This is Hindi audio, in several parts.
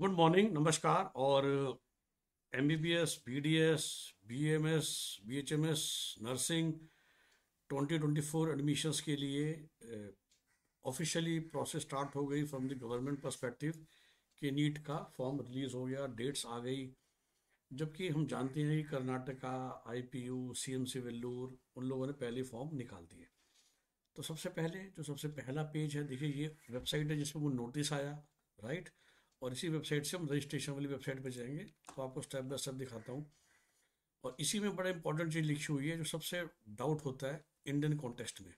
गुड मॉर्निंग नमस्कार और M B B S B D S B M S B H M S nursing twenty twenty four admissions के लिए ऑफिशियली प्रोसेस स्टार्ट हो गई फ्रॉम द गवर्नमेंट परस्पेक्टिव कि नीट का फॉर्म रिलीज हो गया डेट्स आ गई जबकि हम जानते हैं कि Karnataka I P U C M C Vellore उन लोगों ने पहले फॉर्म निकाल दिए तो सबसे पहले जो सबसे पहला पेज है देखिए ये वेबसाइट है जिसमें वो नोटिस आया राइट right? और इसी वेबसाइट से हम रजिस्ट्रेशन वाली वेबसाइट पर जाएंगे तो आपको स्टेप बाय स्टेप दिखाता हूँ और इसी में बड़ा इंपॉर्टेंट चीज़ लिखी हुई है जो सबसे डाउट होता है इंडियन कॉन्टेस्ट में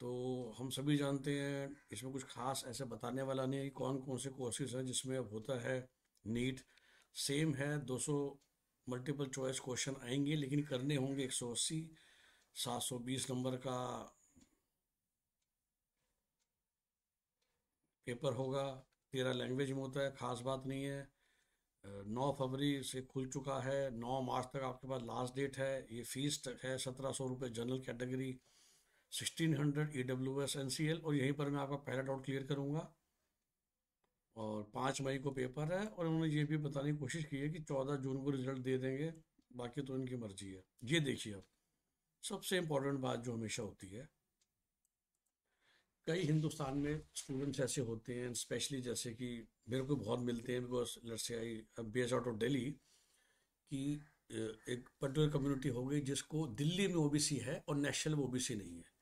तो हम सभी जानते हैं इसमें कुछ खास ऐसे बताने वाला नहीं कौन कौन से कोर्सेज हैं जिसमें अब होता है नीट सेम है 200 मल्टीपल चॉइस क्वेश्चन आएंगे लेकिन करने होंगे एक सौ अस्सी सात सौ बीस नंबर का पेपर होगा तेरह लैंग्वेज में होता है खास बात नहीं है नौ फरवरी से खुल चुका है नौ मार्च तक आपके पास लास्ट डेट है ये फीस तक है सत्रह सौ रुपये general category sixteen hundred E W S N C L और यहीं पर मैं आपका पहला डाउट क्लियर करूँगा और पाँच मई को पेपर है और उन्होंने ये भी बताने की कोशिश की है कि चौदह जून को रिजल्ट दे देंगे बाकी तो इनकी मर्जी है ये देखिए अब सबसे इम्पोर्टेंट बात जो हमेशा होती है कई हिंदुस्तान में स्टूडेंट्स ऐसे होते हैं स्पेशली जैसे कि मेरे को बहुत मिलते हैं बिकॉज से I base out of Delhi कि एक पर्टिकुलर कम्युनिटी हो गई जिसको दिल्ली में ओबीसी है और नेशनल में ओबीसी नहीं है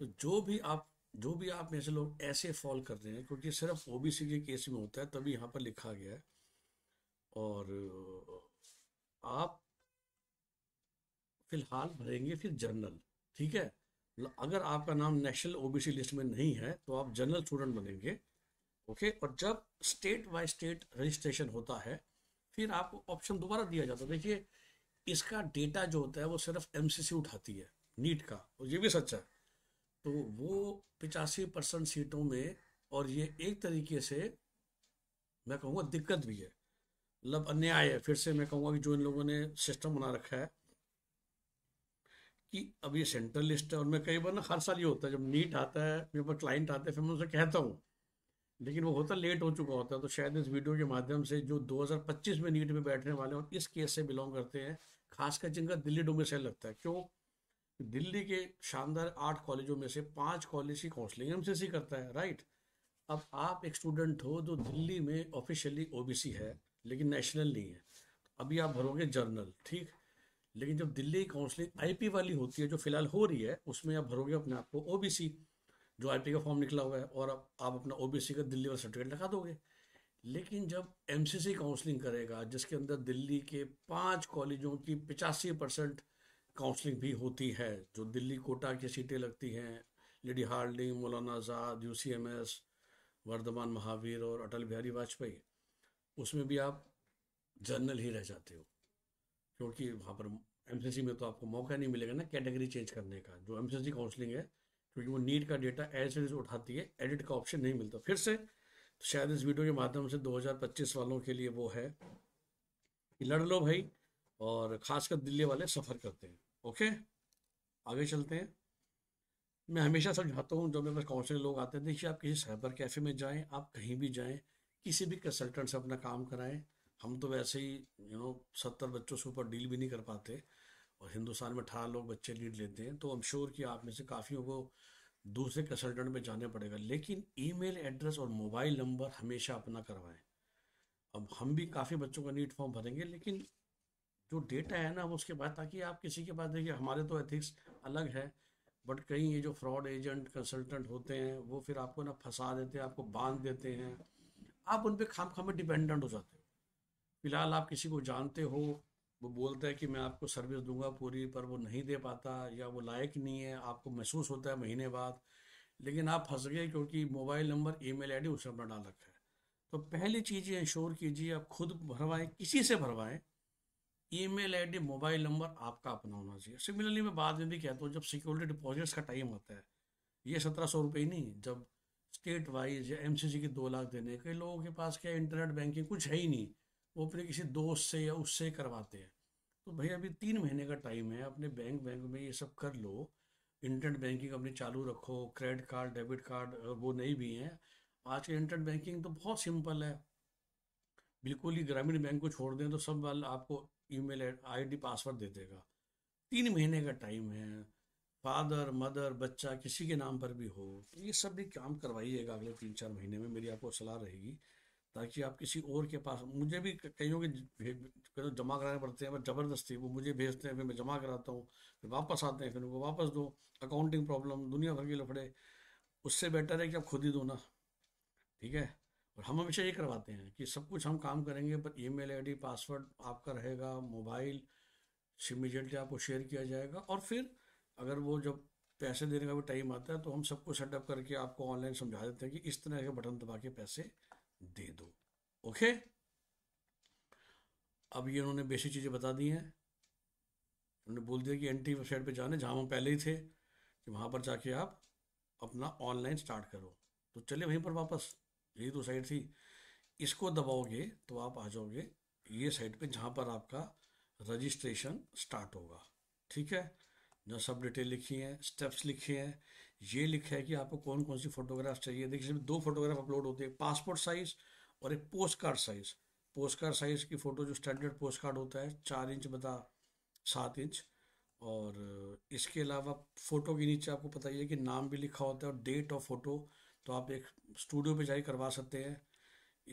तो जो भी आप जो भी आप में से लोग ऐसे फॉल कर रहे हैं क्योंकि सिर्फ ओबीसी के केस में होता है तभी यहाँ पर लिखा गया है और आप फिलहाल भरेंगे फिर जर्नल ठीक है अगर आपका नाम नेशनल ओबीसी लिस्ट में नहीं है तो आप जनरल स्टूडेंट बनेंगे ओके और जब स्टेट बाय स्टेट रजिस्ट्रेशन होता है फिर आपको ऑप्शन दोबारा दिया जाता है देखिए इसका डेटा जो होता है वो सिर्फ एम उठाती है नीट का और ये भी सच्चा है तो वो पिचासी परसेंट सीटों में और ये एक तरीके से मैं कहूँगा दिक्कत भी है मतलब अन्याय है फिर से मैं कहूँगा कि जो इन लोगों ने सिस्टम बना रखा है कि अब ये सेंट्रल लिस्ट है और मैं कई बार ना हर साल ये होता है जब नीट आता है मेरे पास क्लाइंट आते हैं फिर मैं उनसे कहता हूँ लेकिन वो होता लेट हो चुका होता है तो शायद इस वीडियो के माध्यम से जो 2025 में नीट में बैठने वाले हैं और इस केस से बिलोंग करते हैं खासकर जिनका दिल्ली से लगता है क्यों दिल्ली के शानदार आठ कॉलेजों में से पाँच कॉलेज की काउंसलिंग सी करता है राइट अब आप एक स्टूडेंट हो जो दिल्ली में ऑफिशियली ओ है लेकिन नेशनल नहीं है अभी आप भरोगे जर्नल ठीक लेकिन जब दिल्ली की काउंसलिंग आईपी वाली होती है जो फिलहाल हो रही है उसमें आप भरोगे अपने आप को ओबीसी जो आईपी का फॉर्म निकला हुआ है और अब आप अपना ओबीसी का दिल्ली वाला सर्टिफिकेट लगा दोगे लेकिन जब एम काउंसलिंग करेगा जिसके अंदर दिल्ली के पाँच कॉलेजों की पिचासी परसेंट काउंसलिंग भी होती है जो दिल्ली कोटा की सीटें लगती हैं Lady Hardinge Maulana Azad U C M S Vardhman Mahavir और अटल बिहारी वाजपेयी उसमें भी आप जर्नल ही रह जाते हो क्योंकि वहाँ पर एमसीसी में तो आपको मौका नहीं मिलेगा ना कैटेगरी चेंज करने का जो एमसीसी काउंसलिंग है क्योंकि वो नीट का डेटा एज इज उठाती है एडिट का ऑप्शन नहीं मिलता फिर से तो शायद इस वीडियो के माध्यम से 2025 वालों के लिए वो है कि लड़ लो भाई और खासकर दिल्ली वाले सफ़र करते हैं ओके आगे चलते हैं मैं हमेशा समझाता हूँ जो मेरे पास काउंसिल लोग आते हैं देखिए आप किसी साइबर कैफ़े में जाएँ आप कहीं भी जाएँ किसी भी कंसल्टेंट से अपना काम कराएं हम तो वैसे ही यू नो सत्तर बच्चों से ऊपर डील भी नहीं कर पाते और हिंदुस्तान में अठारह लोग बच्चे लीड लेते हैं तो हम श्योर कि आप में से काफ़ियों को दूसरे कंसल्टेंट में जाना पड़ेगा लेकिन ईमेल एड्रेस और मोबाइल नंबर हमेशा अपना करवाएं अब हम भी काफ़ी बच्चों का नीट फॉर्म भरेंगे लेकिन जो डेटा है ना उसके बाद ताकि आप किसी के पास देखिए हमारे तो एथिक्स अलग है बट कहीं ये जो फ्रॉड एजेंट कंसल्टेंट होते हैं वो फिर आपको ना फंसा देते हैं आपको बांध देते हैं आप उन पर खाम खाम में डिपेंडेंट हो जाते हो फिलहाल आप किसी को जानते हो वो बोलता है कि मैं आपको सर्विस दूंगा पूरी पर वो नहीं दे पाता या वो लायक नहीं है आपको महसूस होता है महीने बाद लेकिन आप फंस गए क्योंकि mobile number email I D उसने अपना डाल रखा है तो पहली चीज़ ये इंश्योर कीजिए आप खुद भरवाएं किसी से भरवाएं आई डी मोबाइल नंबर आपका अपना होना चाहिए सिमिलरली मैं बाद में भी कहता हूँ जब सिक्योरिटी डिपॉजिट्स का टाइम होता है ये सत्रह सौ रुपये नहीं जब स्टेट वाइज या एम सी सी के दो लाख देने कई लोगों के पास क्या इंटरनेट बैंकिंग कुछ है ही नहीं वो अपने किसी दोस्त से या उससे करवाते हैं तो भाई अभी तीन महीने का टाइम है अपने बैंक बैंक में ये सब कर लो इंटरनेट बैंकिंग अपनी चालू रखो क्रेडिट कार्ड डेबिट कार्ड वो नहीं भी हैं आज के इंटरनेट बैंकिंग तो बहुत सिंपल है बिल्कुल ही ग्रामीण बैंक को छोड़ दें तो सब वाल आपको ई मेल पासवर्ड दे देगा तीन महीने का टाइम है फादर मदर बच्चा किसी के नाम पर भी हो तो ये सब भी काम करवाइएगा अगले तीन चार महीने में मेरी आपको सलाह रहेगी ताकि आप किसी और के पास मुझे भी कईयों के भेज जमा कराने पड़ते हैं ज़बरदस्ती वो मुझे भेजते हैं फिर मैं जमा कराता हूँ फिर वापस आते हैं फिर उनको वापस दो अकाउंटिंग प्रॉब्लम दुनिया भर के लफड़े उससे बेटर है कि आप खुद ही दो ना ठीक है और हम हमेशा ये करवाते हैं कि सब कुछ हम काम करेंगे पर ई मेल पासवर्ड आपका रहेगा मोबाइल इमिजिएटली आपको शेयर किया जाएगा और फिर अगर वो जब पैसे देने का भी टाइम आता है तो हम सबको सेटअप करके आपको ऑनलाइन समझा देते हैं कि इस तरह के बटन दबा के पैसे दे दो ओके अब ये उन्होंने बेसिक चीज़ें बता दी हैं उन्होंने बोल दिया कि एंटी वेबसाइट पे जाने जहाँ हम पहले ही थे कि वहाँ पर जाके आप अपना ऑनलाइन स्टार्ट करो तो चले वहीं पर वापस यही तो साइट थी इसको दबाओगे तो आप आ जाओगे ये साइट पे जहाँ पर आपका रजिस्ट्रेशन स्टार्ट होगा ठीक है जहाँ सब डिटेल लिखी है स्टेप्स लिखे हैं ये लिखा है कि आपको कौन कौन सी फोटोग्राफ चाहिए देखिए इसमें दो फोटोग्राफ अपलोड होती है पासपोर्ट साइज और एक post card size post card size की फ़ोटो जो स्टैंडर्ड पोस्ट कार्ड होता है चार इंच बता सात इंच और इसके अलावा फ़ोटो के नीचे आपको पता ही है कि नाम भी लिखा होता है और डेट ऑफ फ़ोटो तो आप एक स्टूडियो पे जाके करवा सकते हैं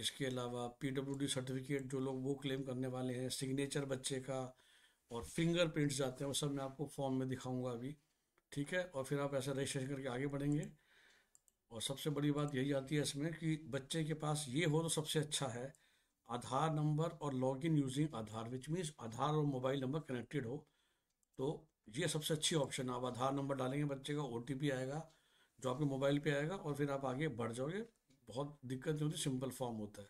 इसके अलावा पीडब्ल्यूडी सर्टिफिकेट जो लोग वो क्लेम करने वाले हैं सिग्नेचर बच्चे का और फिंगरप्रिंट्स जाते हैं वो सब मैं आपको फॉर्म में दिखाऊंगा अभी ठीक है और फिर आप ऐसा रजिस्ट्रेशन करके आगे बढ़ेंगे और सबसे बड़ी बात यही आती है इसमें कि बच्चे के पास ये हो तो सबसे अच्छा है आधार नंबर और log in using Aadhaar which means Aadhaar और मोबाइल नंबर कनेक्टेड हो तो ये सबसे अच्छी ऑप्शन है आप आधार नंबर डालेंगे बच्चे का ओ आएगा जो आपके मोबाइल पे आएगा और फिर आप आगे बढ़ जाओगे बहुत दिक्कत नहीं होती सिंपल फॉर्म होता है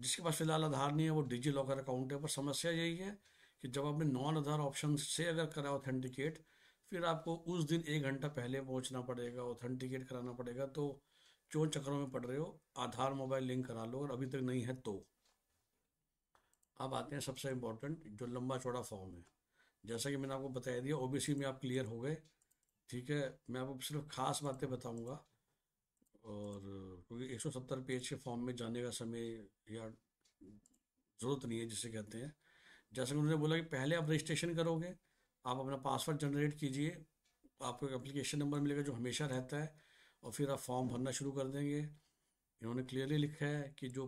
जिसके पास फिलहाल आधार नहीं है वो डिजी लॉकर अकाउंट है पर समस्या यही है कि जब आपने नॉन आधार ऑप्शन से अगर करा ऑथेंटिकेट फिर आपको उस दिन एक घंटा पहले पहुंचना पड़ेगा ऑथेंटिकेट कराना पड़ेगा तो चोर चक्करों में पड़ रहे हो आधार मोबाइल लिंक करा लो और अभी तक नहीं है तो अब आते हैं सबसे इम्पोर्टेंट जो लंबा चौड़ा फॉर्म है जैसा कि मैंने आपको बताया दिया ओबीसी में आप क्लियर हो गए ठीक है मैं आपको सिर्फ खास बातें बताऊंगा और क्योंकि एक पेज के फॉर्म में जाने का समय या ज़रूरत नहीं है जिसे कहते हैं जैसे उन्होंने बोला कि पहले आप रजिस्ट्रेशन करोगे आप अपना पासवर्ड जनरेट कीजिए आपको एक अप्लीकेशन नंबर मिलेगा जो हमेशा रहता है और फिर आप फॉर्म भरना शुरू कर देंगे इन्होंने क्लियरली लिखा है कि जो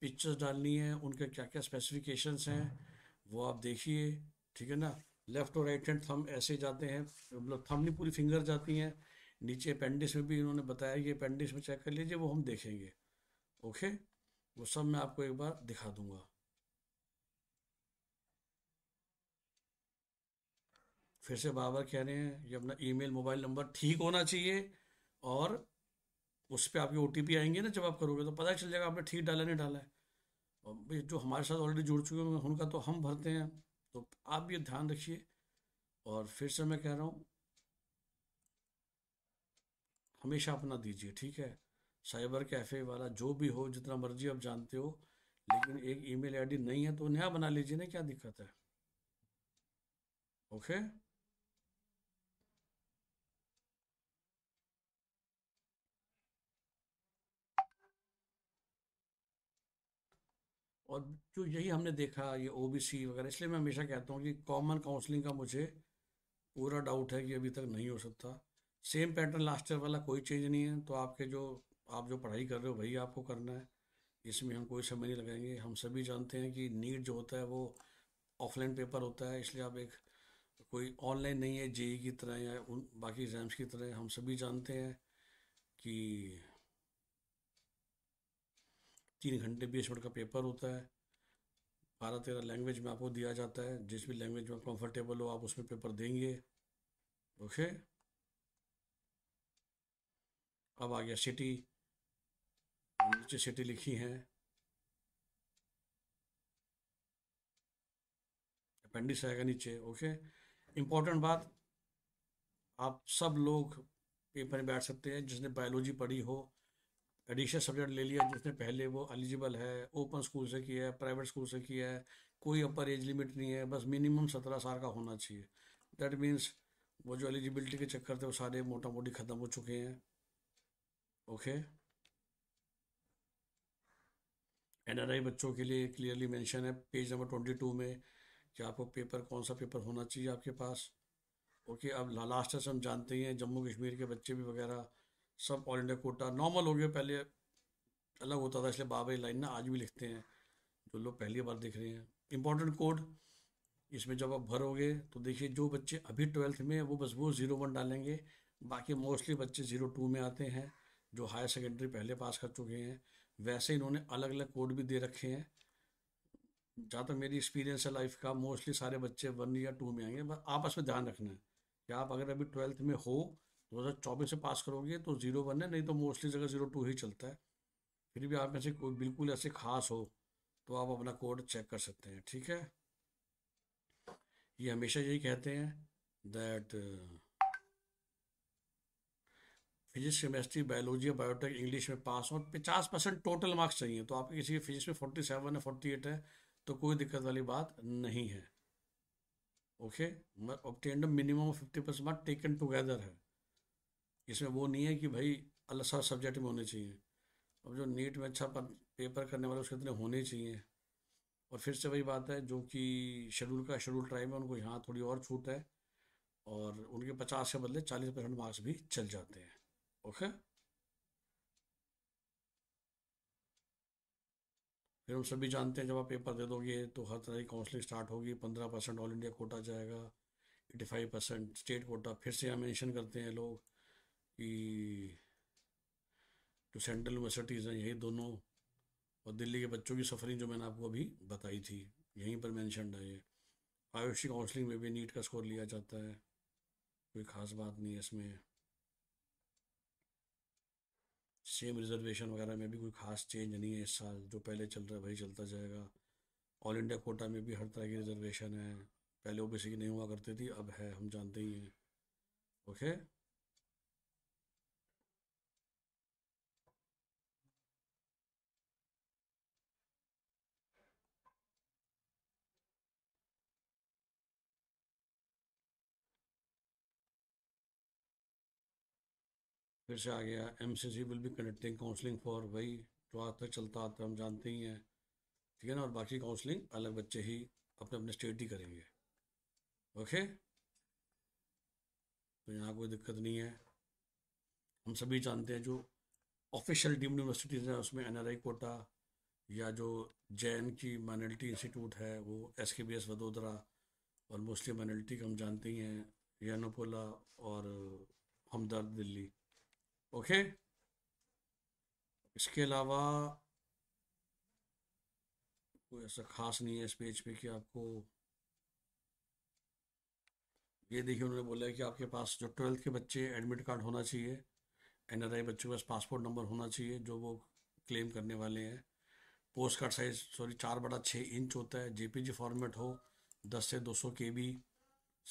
पिक्चर्स डालनी है उनके क्या क्या स्पेसिफिकेशंस हैं वो आप देखिए ठीक है ना लेफ्ट और राइट हैंड थम ऐसे जाते हैं मतलब थम नहीं पूरी फिंगर जाती हैं नीचे अपेंडिक्स में भी इन्होंने बताया कि अपेंडिक्स में चेक कर लीजिए वो हम देखेंगे ओके वो सब मैं आपको एक बार दिखा दूंगा फिर से बार बार कह रहे हैं ये अपना ईमेल मोबाइल नंबर ठीक होना चाहिए और उस पर आपके ओ आएंगे ना जब आप करोगे तो पता चल जाएगा आपने ठीक डाला नहीं डाला है और जो हमारे साथ ऑलरेडी जुड़ चुके हैं उनका तो हम भरते हैं तो आप ये ध्यान रखिए और फिर से मैं कह रहा हूँ हमेशा अपना दीजिए ठीक है साइबर कैफ़े वाला जो भी हो जितना मर्जी आप जानते हो लेकिन एक ईमेल आईडी नहीं है तो नया बना लीजिए ना क्या दिक्कत है ओके okay? और जो यही हमने देखा ये ओ वगैरह इसलिए मैं हमेशा कहता हूँ कि कॉमन काउंसलिंग का मुझे पूरा डाउट है कि अभी तक नहीं हो सकता सेम पैटर्न लास्ट ईयर वाला कोई चेंज नहीं है तो आपके जो आप जो पढ़ाई कर रहे हो वही आपको करना है इसमें हम कोई समय नहीं लगाएंगे हम सभी जानते हैं कि नीट जो होता है वो ऑफलाइन पेपर होता है इसलिए आप एक कोई ऑनलाइन नहीं है जेई e e की तरह या उन बाकी एग्ज़ाम्स की तरह हम सभी जानते हैं कि तीन घंटे बीस मिनट का पेपर होता है बारह तेरह लैंग्वेज में आपको दिया जाता है जिस भी लैंग्वेज में कंफर्टेबल हो आप उसमें पेपर देंगे ओके अब आ गया सिटी नीचे सिटी लिखी है अपेंडिक्स आएगा नीचे ओके इम्पोर्टेंट बात आप सब लोग पेपर में बैठ सकते हैं जिसने बायोलॉजी पढ़ी हो एडिशनल सब्जेक्ट ले लिया जिसने पहले वो एलिजिबल है ओपन स्कूल से किया है प्राइवेट स्कूल से किया है कोई अपर एज लिमिट नहीं है बस मिनिमम सत्रह साल का होना चाहिए दैट मीन्स वो जो एलिजिबिलिटी के चक्कर थे वो सारे मोटा मोटी ख़त्म हो चुके हैं ओके आई बच्चों के लिए क्लियरली मेंशन है पेज नंबर ट्वेंटी टू में कि आपको पेपर कौन सा पेपर होना चाहिए आपके पास ओके okay, अब लास्ट से हम जानते ही हैं जम्मू कश्मीर के बच्चे भी वगैरह सब ऑल इंडिया कोटा नॉर्मल हो गया पहले अलग होता था इसलिए बाबा लाइन ना आज भी लिखते हैं जो लोग पहली बार देख रहे हैं इंपॉर्टेंट कोड इसमें जब आप भरोगे तो देखिए जो बच्चे अभी ट्वेल्थ में वो बस वो ज़ीरो वन डालेंगे बाकी मोस्टली बच्चे ज़ीरो टू में आते हैं जो हायर सेकेंडरी पहले पास कर चुके हैं वैसे इन्होंने अलग अलग कोड भी दे रखे हैं जहाँ तक मेरी एक्सपीरियंस है लाइफ का मोस्टली सारे बच्चे वन या टू में आएंगे बस आपस में ध्यान रखना है कि आप अगर अभी ट्वेल्थ में हो दो हज़ार चौबीस से पास करोगे तो जीरो वन है नहीं तो मोस्टली जगह जीरो टू ही चलता है फिर भी आप में से कोई बिल्कुल ऐसे खास हो तो आप अपना कोड चेक कर सकते हैं ठीक है ये हमेशा यही कहते हैं दैट फिजिक्स केमिस्ट्री बायोलॉजी और बायोटेक इंग्लिश में पास हो पचास परसेंट टोटल मार्क्स चाहिए तो आपके किसी के फिजिक्स में फोर्टी सेवन है फोर्टी एट है तो कोई दिक्कत वाली बात नहीं है okay minimum fifty percent mark taken together है इसमें वो नहीं है कि भाई अलग सारे सब्जेक्ट में होने चाहिए अब जो नीट में अच्छा पेपर करने वाले उसके इतने होने चाहिए और फिर से वही बात है जो कि शेड्यूल का शेड्यूल ट्राइब है उनको यहाँ थोड़ी और छूट है और उनके पचास के बदले चालीस परसेंट मार्क्स भी चल जाते हैं ओके फिर हम सभी जानते हैं जब आप पेपर दे दोगे तो हर तरह की काउंसलिंग स्टार्ट होगी पंद्रह परसेंट ऑल इंडिया कोटा जाएगा eighty five percent state quota फिर से यहाँ मैंशन करते हैं लोग कि जो सेंट्रल यूनिवर्सिटीज़ हैं यही दोनों और दिल्ली के बच्चों की सफरिंग जो मैंने आपको अभी बताई थी यहीं पर मैंशनड है ये आयुषी काउंसलिंग में भी नीट का स्कोर लिया जाता है कोई ख़ास बात नहीं है इसमें सेम रिजर्वेशन वगैरह में भी कोई ख़ास चेंज नहीं है इस साल जो पहले चल रहा है वही चलता जाएगा ऑल इंडिया कोटा में भी हर तरह की रिजर्वेशन है पहले ओबीसी की नहीं हुआ करती थी अब है हम जानते ही हैं ओके फिर से आ गया एम सी सी विल भी कंडक्टिंग काउंसलिंग फॉर वही जो आज तक चलता आता हम जानते ही हैं ठीक है ना और बाकी काउंसलिंग अलग बच्चे ही अपने अपने स्टेट ही करेंगे ओके तो यहाँ कोई दिक्कत नहीं है हम सभी जानते हैं जो ऑफिशियल डीम यूनिवर्सिटीज़ हैं उसमें एन आर आई कोटा या जो जे की माइनॉरिटी इंस्टीट्यूट है वो एस के बी एस वडोदरा और मोस्टली माइनॉरिटी का हम जानते ही हैं यानोपोला और हमदर्द दिल्ली ओके इसके अलावा कोई ऐसा खास नहीं है इस पेज पे कि आपको ये देखिए उन्होंने बोला है कि आपके पास जो ट्वेल्थ के बच्चे एडमिट कार्ड होना चाहिए एनआरआई बच्चों के पास पासपोर्ट नंबर होना चाहिए जो वो क्लेम करने वाले हैं पोस्ट कार्ड साइज सॉरी चार बड़ा छः इंच होता है जेपीजी फॉर्मेट हो दस से दो सौ के बी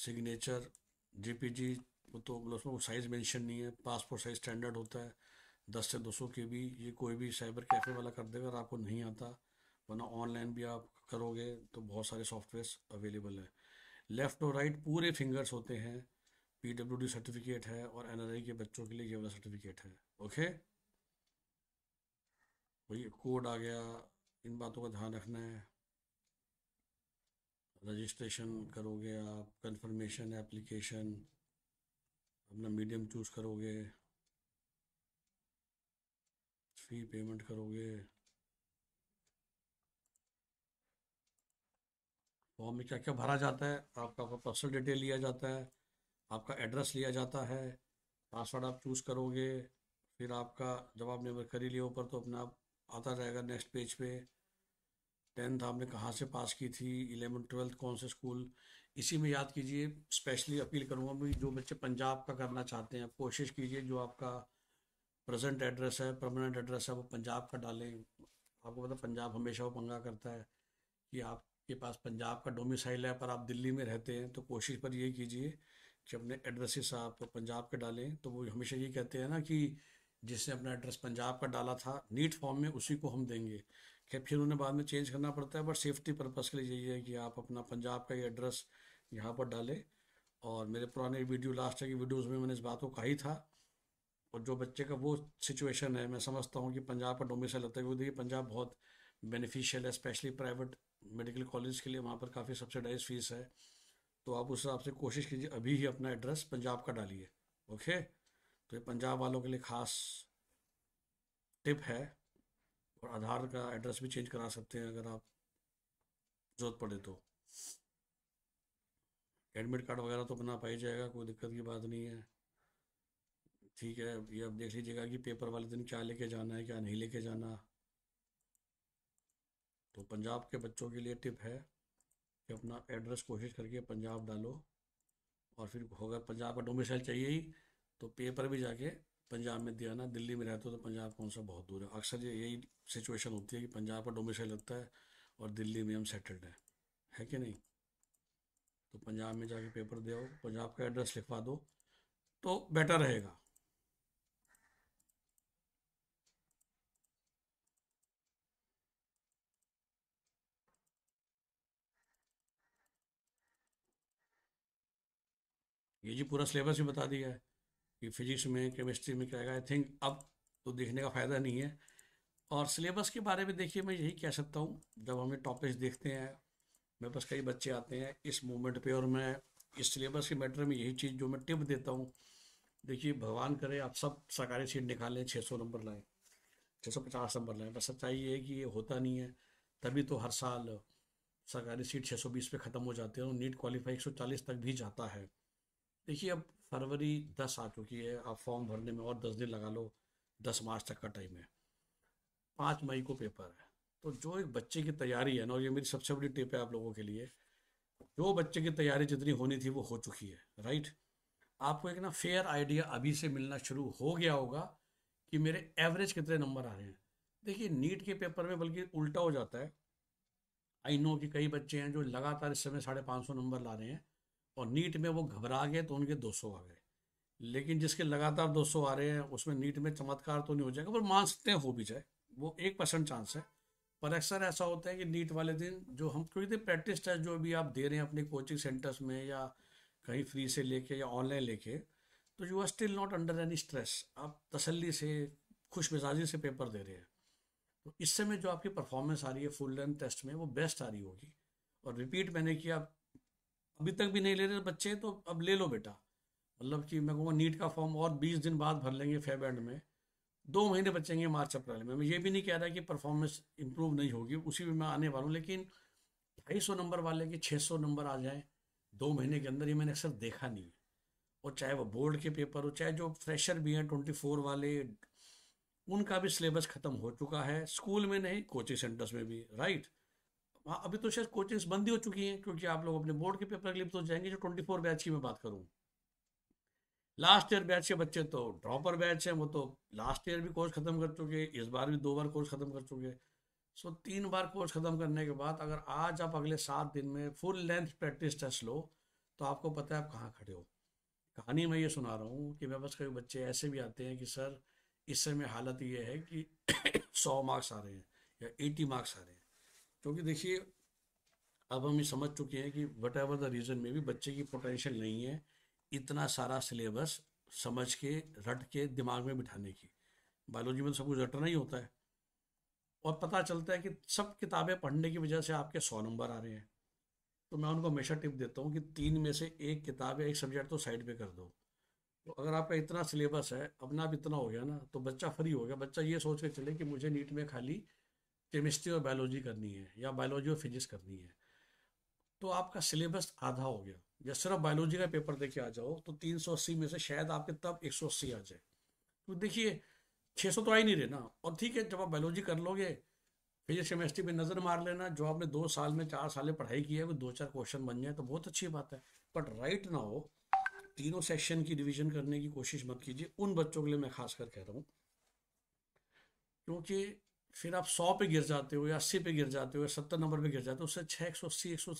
सिग्नेचर जेपीजी तो मतलब उसमें साइज़ मेंशन नहीं है पासपोर्ट साइज़ स्टैंडर्ड होता है दस से दो सौ के भी ये कोई भी साइबर कैफ़े वाला कर देगा अगर आपको नहीं आता वरना ऑनलाइन भी आप करोगे तो बहुत सारे सॉफ्टवेयर अवेलेबल हैं लेफ़्ट और राइट पूरे फिंगर्स होते हैं पी डब्ल्यू डी सर्टिफिकेट है और एन के बच्चों के लिए ये वाला सर्टिफिकेट है ओके भाई कोड आ गया इन बातों का ध्यान रखना है रजिस्ट्रेशन करोगे आप कंफर्मेशन एप्लीकेशन अपना मीडियम चूज करोगे फी पेमेंट करोगे फॉर्म में क्या क्या भरा जाता है आपका आपका पर्सनल डिटेल लिया जाता है आपका एड्रेस लिया जाता है पासवर्ड आप चूज़ करोगे फिर आपका जब आप नेबर कर ही ऊपर तो अपना आप आता जाएगा नेक्स्ट पेज पे टेंथ आपने कहाँ से पास की थी इलेवन ट्वेल्थ कौन से स्कूल इसी में याद कीजिए स्पेशली अपील करूँगा भी जो बच्चे पंजाब का करना चाहते हैं कोशिश कीजिए जो आपका प्रेजेंट एड्रेस है परमानेंट एड्रेस है वो पंजाब का डालें आपको पता पंजाब हमेशा वो पंगा करता है कि आपके पास पंजाब का डोमिसाइल है पर आप दिल्ली में रहते हैं तो कोशिश पर ये कीजिए कि अपने एड्रेसेस आप पंजाब के डालें तो वो हमेशा ये कहते हैं ना कि जिसने अपना एड्रेस पंजाब का डाला था नीट फॉर्म में उसी को हम देंगे है फिर उन्हें बाद में चेंज करना पड़ता है बट सेफ्टी पर्पज़ के लिए यही है कि आप अपना पंजाब का ये एड्रेस यहाँ पर डालें और मेरे पुराने वीडियो लास्ट की वीडियोज़ में मैंने इस बात को कही था और जो बच्चे का वो सिचुएशन है मैं समझता हूँ कि पंजाब का डोमिसाइल लगता है क्योंकि देखिए पंजाब बहुत बेनिफिशियल है स्पेशली प्राइवेट मेडिकल कॉलेज के लिए वहाँ पर काफ़ी सब्सिडाइज फीस है तो आप उस हिसाब से कोशिश कीजिए अभी ही अपना एड्रेस पंजाब का डालिए ओके तो ये पंजाब वालों के लिए खास टिप है और आधार का एड्रेस भी चेंज करा सकते हैं अगर आप ज़रूरत पड़े तो एडमिट कार्ड वगैरह तो बना पाई जाएगा कोई दिक्कत की बात नहीं है ठीक है ये आप देख लीजिएगा कि पेपर वाले दिन क्या लेके जाना है क्या नहीं लेके जाना तो पंजाब के बच्चों के लिए टिप है कि अपना एड्रेस कोशिश करके पंजाब डालो और फिर होगा पंजाब का डोमिसाइल चाहिए ही तो पेपर भी जाके पंजाब में दिया ना दिल्ली में रहते हो तो पंजाब कौन सा बहुत दूर है अक्सर ये यही सिचुएशन होती है कि पंजाब का डोमिसाइल लगता है और दिल्ली में हम सेटल्ड हैं है कि नहीं तो पंजाब में जाके पेपर दे आओ पंजाब का एड्रेस लिखवा दो तो बेटर रहेगा ये जी पूरा सिलेबस भी बता दिया है कि फिजिक्स में केमिस्ट्री में क्या आई थिंक अब तो देखने का फ़ायदा नहीं है और सिलेबस के बारे में देखिए मैं यही कह सकता हूँ जब हमें टॉपिक्स देखते हैं मेरे पास कई बच्चे आते हैं इस मूवमेंट पे और मैं इस सिलेबस के मैटर में यही चीज़ जो मैं टिप देता हूँ देखिए भगवान करे आप सब सरकारी सीट निकालें छः सौ नंबर लाएँ छः सौ पचास नंबर लाएँ बस सच्चाई ये है कि ये होता नहीं है तभी तो हर साल सरकारी सीट बीस पर ख़त्म हो जाते हैं और नीट क्वालिफाई चालीस तक भी जाता है देखिए अब फरवरी दस आ चुकी है आप फॉर्म भरने में और दस दिन लगा लो दस मार्च तक का टाइम है पाँच मई को पेपर है तो जो एक बच्चे की तैयारी है ना ये मेरी सबसे बड़ी टिप है आप लोगों के लिए जो बच्चे की तैयारी जितनी होनी थी वो हो चुकी है राइट आपको एक ना फेयर आइडिया अभी से मिलना शुरू हो गया होगा कि मेरे एवरेज कितने नंबर आ रहे हैं देखिए नीट के पेपर में बल्कि उल्टा हो जाता है आई नो कि कई बच्चे हैं जो लगातार इस समय साढ़े पाँच सौ नंबर ला रहे हैं और नीट में वो घबरा गए तो उनके 200 आ गए लेकिन जिसके लगातार 200 आ रहे हैं उसमें नीट में चमत्कार तो नहीं हो जाएगा पर मान सकते हैं हो भी जाए वो एक परसेंट चांस है पर अक्सर ऐसा होता है कि नीट वाले दिन जो हम क्योंकि प्रैक्टिस टेस्ट जो भी आप दे रहे हैं अपने कोचिंग सेंटर्स में या कहीं फ्री से लेके या ऑनलाइन लेके तो you are still not under any stress आप तसल्ली से खुश मिजाजी से पेपर दे रहे हैं तो इस समय जो आपकी परफॉर्मेंस आ रही है फुल लेंथ टेस्ट में वो बेस्ट आ रही होगी और रिपीट मैंने किया अभी तक भी नहीं ले रहे बच्चे तो अब ले लो बेटा मतलब कि मैं कहूँगा नीट का फॉर्म और बीस दिन बाद भर लेंगे फेब एंड में दो महीने बचेंगे मार्च अप्रैल में मैं ये भी नहीं कह रहा कि परफॉर्मेंस इंप्रूव नहीं होगी उसी में मैं आने वाला हूँ लेकिन ढाई सौ नंबर वाले के छः सौ नंबर आ जाए दो महीने के अंदर ये मैंने अक्सर देखा नहीं है और चाहे वो बोर्ड के पेपर हो चाहे जो फ्रेशर भी हैं ट्वेंटी फोर वाले उनका भी सिलेबस ख़त्म हो चुका है स्कूल में नहीं कोचिंग सेंटर्स में भी राइट right? वहाँ अभी तो शायद कोचिंग्स बंद ही हो चुकी हैं क्योंकि आप लोग अपने बोर्ड के पेपर के लिए तो जाएंगे जो ट्वेंटी फोर बैच की मैं बात करूँ लास्ट ईयर बैच के बच्चे तो ड्रॉपर बैच हैं वो तो लास्ट ईयर भी कोर्स खत्म कर चुके इस बार भी दो बार कोर्स खत्म कर चुके हैं सो तीन बार कोर्स खत्म करने के बाद अगर आज आप अगले सात दिन में फुल लेंथ प्रैक्टिस टेस्ट लो तो आपको पता है आप कहाँ खड़े हो कहानी मैं ये सुना रहा हूँ कि मेरे पास कई बच्चे ऐसे भी आते हैं कि सर इस समय हालत ये है कि सौ मार्क्स आ रहे हैं या एटी मार्क्स आ रहे हैं क्योंकि देखिए अब हम ये समझ चुके हैं कि वट एवर द रीज़न में भी बच्चे की पोटेंशियल नहीं है इतना सारा सिलेबस समझ के रट के दिमाग में बिठाने की बायोलॉजी में तो सब कुछ रटना ही होता है और पता चलता है कि सब किताबें पढ़ने की वजह से आपके सौ नंबर आ रहे हैं तो मैं उनको हमेशा टिप देता हूँ कि तीन में से एक किताब या एक सब्जेक्ट तो साइड पे कर दो तो अगर आपका इतना सिलेबस है अपना आप इतना हो गया ना तो बच्चा फ्री हो गया बच्चा ये सोच के चले कि मुझे नीट में खाली केमिस्ट्री और बायोलॉजी करनी है या बायोलॉजी और फिजिक्स करनी है तो आपका सिलेबस आधा हो गया या सिर्फ बायोलॉजी का पेपर देके आ जाओ तो तीन सौ अस्सी में से शायद आपके तब एक सौ अस्सी आ जाए तो देखिए छः सौ तो आ ही नहीं रहे ना और ठीक है जब आप बायोलॉजी कर लोगे फिजिक्स केमिस्ट्री में नज़र मार लेना जो आपने दो साल में चार साल में पढ़ाई की है वो दो चार क्वेश्चन बन जाए तो बहुत अच्छी बात है बट राइट ना हो तीनों सेक्शन की रिविजन करने की कोशिश मत कीजिए उन बच्चों के लिए मैं खासकर कह रहा हूँ क्योंकि फिर आप सौ पे गिर जाते हो या अस्सी पे गिर जाते हो या सत्तर नंबर पे गिर जाते हो उससे छः एक सौ अस्सी एक सौ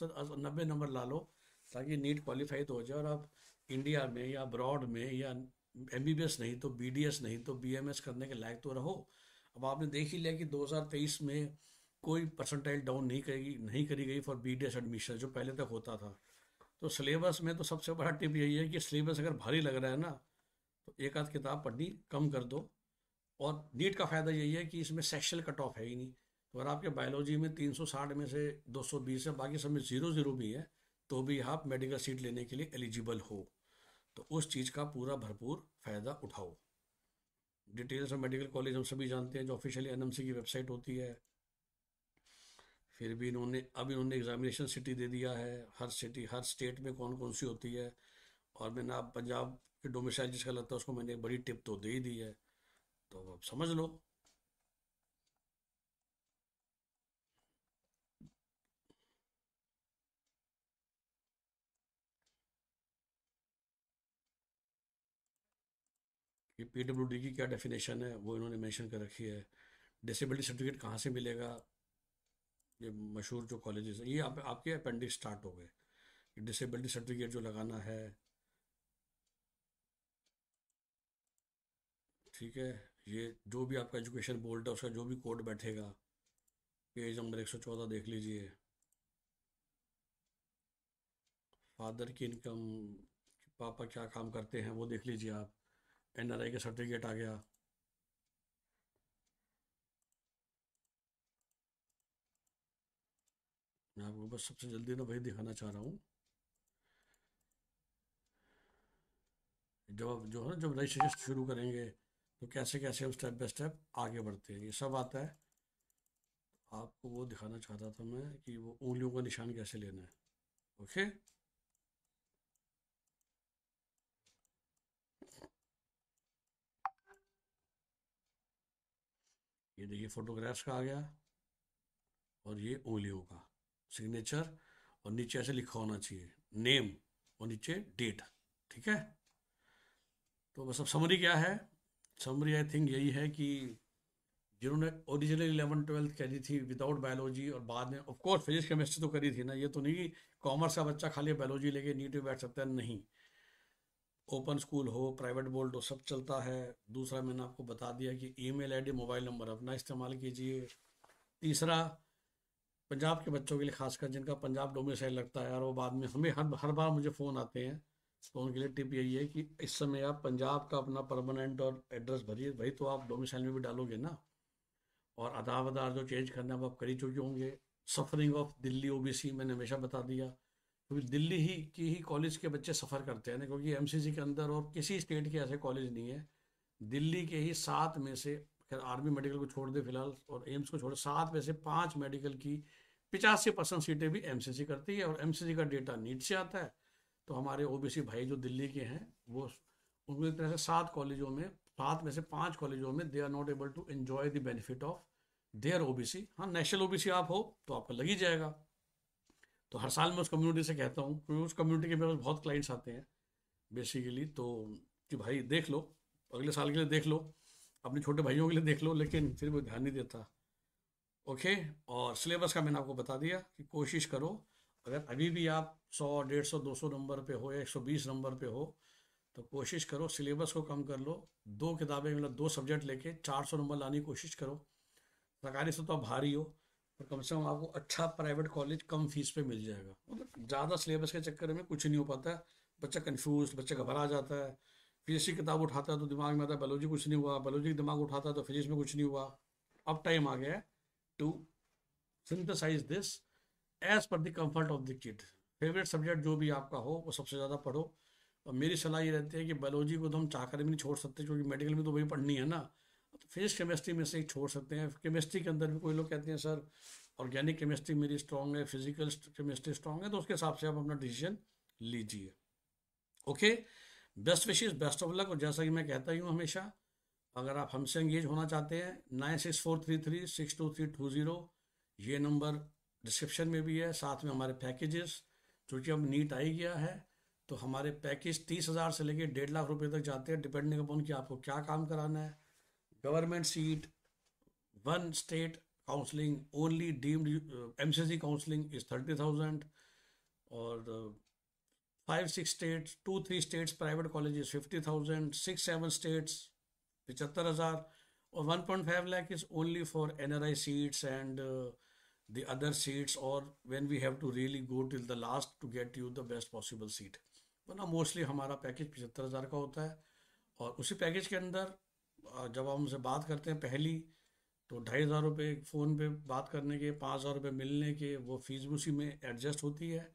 नब्बे नंबर ला लो ताकि नीट क्वालिफाई तो हो जाए और आप इंडिया में या अब्रॉड में या एम बी बी एस नहीं तो बी डी एस नहीं तो बी एम एस करने के लायक तो रहो अब आपने देख ही लिया कि दो हज़ार तेईस में कोई परसेंटाइल डाउन नहीं करेगी नहीं करी गई for B D S admission जो पहले तक होता था तो सिलेबस में तो सबसे बड़ा टिप यही है कि सिलेबस अगर भारी लग रहा है ना तो एक आध किताब पढ़नी कम कर दो और नीट का फ़ायदा यही है कि इसमें सेक्शुअल कट ऑफ है ही नहीं तो अगर आपके बायोलॉजी में 360 में से 220 है बाकी सब में ज़ीरो ज़ीरो भी है तो भी आप मेडिकल सीट लेने के लिए एलिजिबल हो तो उस चीज़ का पूरा भरपूर फ़ायदा उठाओ डिटेल्स ऑफ मेडिकल कॉलेज हम सभी जानते हैं जो ऑफिशियली एन की वेबसाइट होती है फिर भी इन्होंने अब इन्होंने एग्जामिनेशन सिटी दे दिया है हर सिटी हर स्टेट में कौन कौन सी होती है और मैंने आप पंजाब के डोमिसाइल जिसका लगता है उसको मैंने बड़ी टिप तो दे ही दी है तो अब समझ लो कि पीडब्ल्यूडी की क्या डेफिनेशन है वो इन्होंने मेंशन कर रखी है डिसेबिलिटी सर्टिफिकेट कहाँ से मिलेगा ये मशहूर जो कॉलेजेस हैं ये आप, आपके अपेंडिक्स स्टार्ट हो गए डिसेबिलिटी सर्टिफिकेट जो लगाना है ठीक है ये जो भी आपका एजुकेशन बोर्ड है उसका जो भी कोड बैठेगा पेज नंबर एक सौ चौदह देख लीजिए फादर की इनकम पापा क्या काम करते हैं वो देख लीजिए आप एनआरआई का सर्टिफिकेट आ गया मैं आपको बस सबसे जल्दी ना वही दिखाना चाह रहा हूँ जब आप जो है जब रजिस्ट्रेशन शुरू करेंगे तो कैसे कैसे हम स्टेप बाय स्टेप आगे बढ़ते हैं ये सब आता है आपको वो दिखाना चाहता था मैं कि वो उंगलियों का निशान कैसे लेना है ओके ये देखिए फोटोग्राफ्स का आ गया और ये उंगलियों का सिग्नेचर और नीचे ऐसे लिखा होना चाहिए नेम और नीचे डेट ठीक है तो बस अब समरी क्या है समरी आई थिंक यही है कि जिन्होंने ओरिजिनल इलेवन ट्वेल्थ करी थी विदाउट बायोलॉजी और बाद में ऑफकोर्स फिजिक्स केमिस्ट्री तो करी थी ना ये तो नहीं कि कॉमर्स का बच्चा खाली बायोलॉजी लेके नीट में बैठ सकता है नहीं ओपन स्कूल हो प्राइवेट बोल्ड हो सब चलता है दूसरा मैंने आपको बता दिया कि ई मेल मोबाइल नंबर अपना इस्तेमाल कीजिए तीसरा पंजाब के बच्चों के लिए खासकर जिनका पंजाब डोमिसाइल लगता है और वो बाद में हमें हर हर बार मुझे फ़ोन आते हैं तो उनके लिए टिप यही है कि इस समय आप पंजाब का अपना परमानेंट और एड्रेस भरिए भाई तो आप डोमिसाइल में भी डालोगे ना और आधार वधार जो चेंज करना है आप कर ही चुके होंगे सफरिंग ऑफ दिल्ली ओबीसी मैंने हमेशा बता दिया क्योंकि दिल्ली ही की ही कॉलेज के बच्चे सफ़र करते हैं ना क्योंकि एम के अंदर और किसी स्टेट के ऐसे कॉलेज नहीं है दिल्ली के ही सात में से खैर आर्मी मेडिकल को छोड़ दे फिलहाल और एम्स को छोड़ सात में से पाँच मेडिकल की पिचासी परसेंट सीटें भी एम करती है और एम का डेटा नीट से आता है तो हमारे ओबीसी भाई जो दिल्ली के हैं वो उनकी तरह से सात कॉलेजों में सात में से पांच कॉलेजों में they are not able to enjoy the benefit of their OBC हाँ नेशनल ओबीसी आप हो तो आपका लग ही जाएगा तो हर साल मैं उस कम्युनिटी से कहता हूँ क्योंकि उस कम्युनिटी के मेरे पास बहुत क्लाइंट्स आते हैं बेसिकली तो कि भाई देख लो अगले साल के लिए देख लो अपने छोटे भाइयों के लिए देख लो लेकिन फिर वो ध्यान नहीं देता ओके और सिलेबस का मैंने आपको बता दिया कि कोशिश करो अगर अभी भी आप 100 150 200 नंबर पे हो 120 नंबर पे हो तो कोशिश करो सिलेबस को कम कर लो दो किताबें मतलब दो सब्जेक्ट लेके 400 नंबर लाने की कोशिश करो सरकारी से तो आप भारी हो पर तो कम से कम आपको अच्छा प्राइवेट कॉलेज कम फीस पे मिल जाएगा मतलब ज़्यादा सिलेबस के चक्कर में कुछ नहीं हो पाता बच्चा कन्फ्यूज बच्चा घबरा जाता है फिजिक्स की किताब उठाता है तो दिमाग में आता है बायोलॉजी कुछ नहीं हुआ बायोलॉजी दिमाग उठाता है तो फिजिक्स में कुछ नहीं हुआ अब टाइम आ गया है to synthesise this as per the comfort of the kid favourite subject जो भी आपका हो वो सबसे ज़्यादा पढ़ो और मेरी सलाह ये रहती है कि बायोलॉजी को तो हम चाहकर भी नहीं छोड़ सकते क्योंकि मेडिकल में तो वही पढ़नी है ना तो फिजिक्स केमिस्ट्री में से ही छोड़ सकते हैं केमिस्ट्री के अंदर भी कोई लोग कहते हैं सर ऑर्गेनिक केमिस्ट्री मेरी स्ट्रांग है फिजिकल केमिस्ट्री स्ट्रांग है तो उसके हिसाब से आप अपना डिसीजन लीजिए okay best wishes best of luck और जैसा कि मैं कहता ही हूँ हमेशा अगर आप हमसे एंगेज होना चाहते हैं nine six four three three six two three two zero ये नंबर डिस्क्रिप्शन में भी है साथ में हमारे पैकेजेस चूँकि अब नीट आई गया है तो हमारे पैकेज तीस हज़ार से लेके डेढ़ लाख रुपए तक जाते हैं डिपेंडिंग अपॉन कि आपको क्या काम कराना है government seat one state counselling only deemed M C counselling is thirty thousand और five six states two three states private college fifty thousand six seven states पिचहत्तर हज़ार और one point five lakh is only for N R I seats and the other seats or when we have to really go till the last to get you the best possible seat वरना मोस्टली हमारा पैकेज पचहत्तर हज़ार का होता है और उसी पैकेज के अंदर जब हम उनसे बात करते हैं पहली तो ढाई हज़ार रुपये फ़ोन पे बात करने के पाँच हज़ार रुपये मिलने के वो फीस भी उसी में एडजस्ट होती है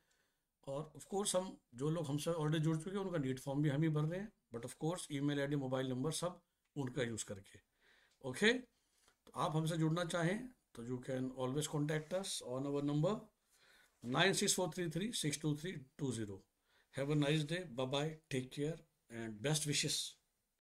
और ऑफ कोर्स हम जो लोग हमसे ऑलरेडी जुड़ चुके हैं उनका नीट फॉर्म भी हम ही भर रहे हैं but of course email ID mobile number सब उनका यूज़ करके ओके तो आप हमसे जुड़ना चाहें So you can always contact us on our number 96433 Have a nice day. Bye bye. Take care and best wishes.